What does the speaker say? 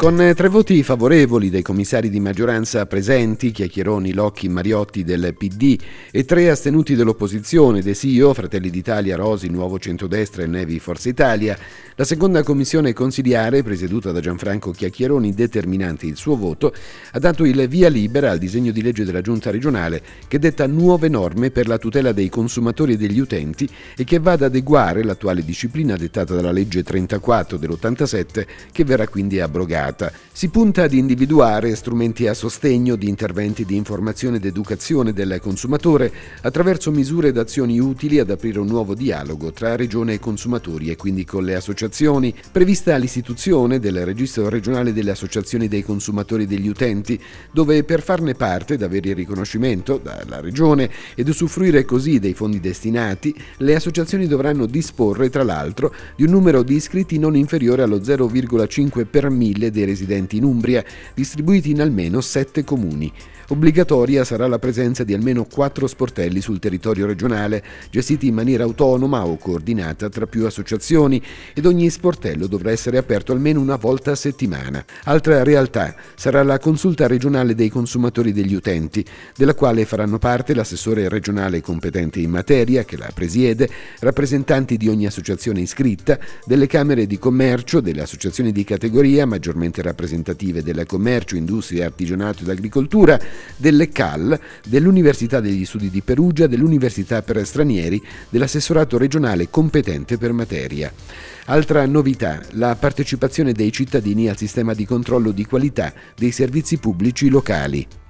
Con eh, tre voti favorevoli dei commissari di maggioranza presenti, Chiacchieroni, Locchi, Mariotti del PD e tre astenuti dell'opposizione, De Sio, Fratelli d'Italia, Rosi, Nuovo Centrodestra e Nevi Forza Italia, la seconda commissione consiliare, presieduta da Gianfranco Chiacchieroni, determinante il suo voto, ha dato il via libera al disegno di legge della Giunta regionale che detta nuove norme per la tutela dei consumatori e degli utenti e che va ad adeguare l'attuale disciplina dettata dalla legge 34 dell'87 che verrà quindi abrogata integrata. Si punta ad individuare strumenti a sostegno di interventi di informazione ed educazione del consumatore attraverso misure ed azioni utili ad aprire un nuovo dialogo tra regione e consumatori e quindi con le associazioni, prevista l'istituzione del registro regionale delle associazioni dei consumatori e degli utenti, dove per farne parte ed avere il riconoscimento dalla regione ed usufruire così dei fondi destinati, le associazioni dovranno disporre tra l'altro di un numero di iscritti non inferiore allo 0,5 per mille dei residenti in Umbria, distribuiti in almeno sette comuni. Obbligatoria sarà la presenza di almeno quattro sportelli sul territorio regionale, gestiti in maniera autonoma o coordinata tra più associazioni, ed ogni sportello dovrà essere aperto almeno una volta a settimana. Altra realtà sarà la consulta regionale dei consumatori degli utenti, della quale faranno parte l'assessore regionale competente in materia, che la presiede, rappresentanti di ogni associazione iscritta, delle Camere di Commercio, delle associazioni di categoria maggiormente particolarmente rappresentative della commercio, industria, artigianato ed agricoltura, delle CAL, dell'Università degli Studi di Perugia, dell'Università per Stranieri, dell'assessorato regionale competente per materia. Altra novità, la partecipazione dei cittadini al sistema di controllo di qualità dei servizi pubblici locali.